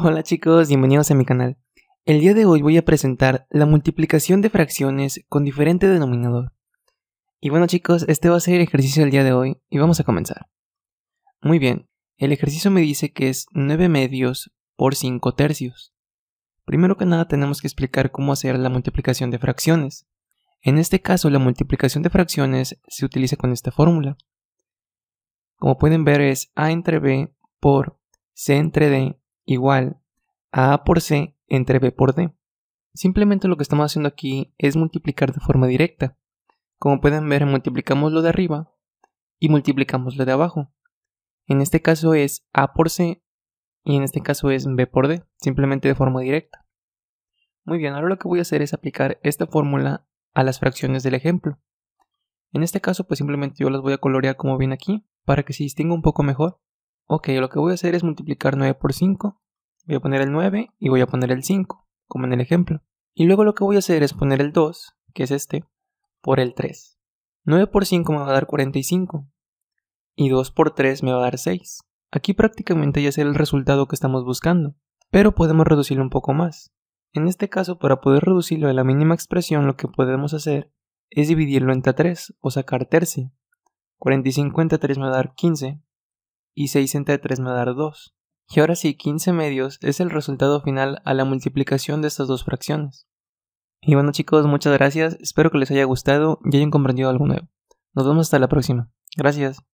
Hola chicos, bienvenidos a mi canal. El día de hoy voy a presentar la multiplicación de fracciones con diferente denominador. Y bueno chicos, este va a ser el ejercicio del día de hoy y vamos a comenzar. Muy bien, el ejercicio me dice que es 9 medios por 5 tercios. Primero que nada tenemos que explicar cómo hacer la multiplicación de fracciones. En este caso la multiplicación de fracciones se utiliza con esta fórmula. Como pueden ver es A entre B por C entre D igual a A por C entre B por D. Simplemente lo que estamos haciendo aquí es multiplicar de forma directa. Como pueden ver, multiplicamos lo de arriba y multiplicamos lo de abajo. En este caso es A por C y en este caso es B por D, simplemente de forma directa. Muy bien, ahora lo que voy a hacer es aplicar esta fórmula a las fracciones del ejemplo. En este caso, pues simplemente yo las voy a colorear como ven aquí, para que se distinga un poco mejor. Ok, lo que voy a hacer es multiplicar 9 por 5. Voy a poner el 9 y voy a poner el 5, como en el ejemplo. Y luego lo que voy a hacer es poner el 2, que es este, por el 3. 9 por 5 me va a dar 45. Y 2 por 3 me va a dar 6. Aquí prácticamente ya es el resultado que estamos buscando, pero podemos reducirlo un poco más. En este caso, para poder reducirlo a la mínima expresión, lo que podemos hacer es dividirlo entre 3 o sacar 13 45 entre 3 me va a dar 15, y 6 entre 3 me va a dar 2. Y ahora sí, 15 medios es el resultado final a la multiplicación de estas dos fracciones. Y bueno chicos, muchas gracias, espero que les haya gustado y hayan comprendido algo nuevo. Nos vemos hasta la próxima. Gracias.